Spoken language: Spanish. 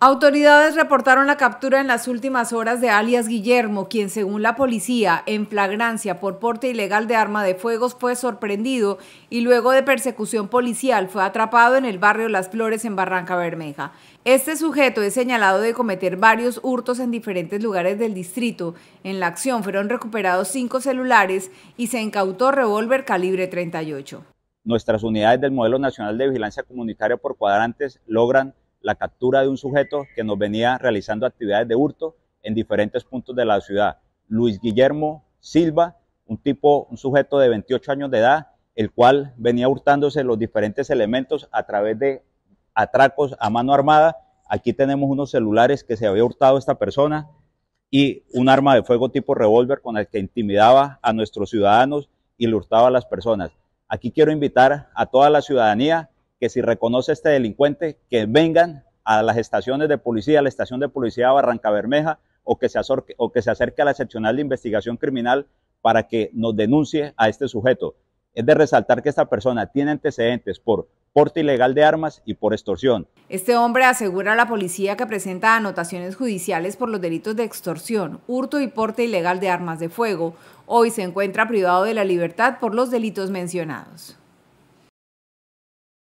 Autoridades reportaron la captura en las últimas horas de alias Guillermo, quien según la policía, en flagrancia por porte ilegal de arma de fuegos, fue sorprendido y luego de persecución policial fue atrapado en el barrio Las Flores en Barranca Bermeja. Este sujeto es señalado de cometer varios hurtos en diferentes lugares del distrito. En la acción fueron recuperados cinco celulares y se incautó revólver calibre 38. Nuestras unidades del Modelo Nacional de Vigilancia Comunitaria por Cuadrantes logran la captura de un sujeto que nos venía realizando actividades de hurto en diferentes puntos de la ciudad. Luis Guillermo Silva, un tipo, un sujeto de 28 años de edad, el cual venía hurtándose los diferentes elementos a través de atracos a mano armada. Aquí tenemos unos celulares que se había hurtado esta persona y un arma de fuego tipo revólver con el que intimidaba a nuestros ciudadanos y le hurtaba a las personas. Aquí quiero invitar a toda la ciudadanía que si reconoce a este delincuente, que vengan a las estaciones de policía, a la estación de policía Barranca Bermeja, o que se, o que se acerque a la seccional de investigación criminal para que nos denuncie a este sujeto. Es de resaltar que esta persona tiene antecedentes por porte ilegal de armas y por extorsión. Este hombre asegura a la policía que presenta anotaciones judiciales por los delitos de extorsión, hurto y porte ilegal de armas de fuego. Hoy se encuentra privado de la libertad por los delitos mencionados.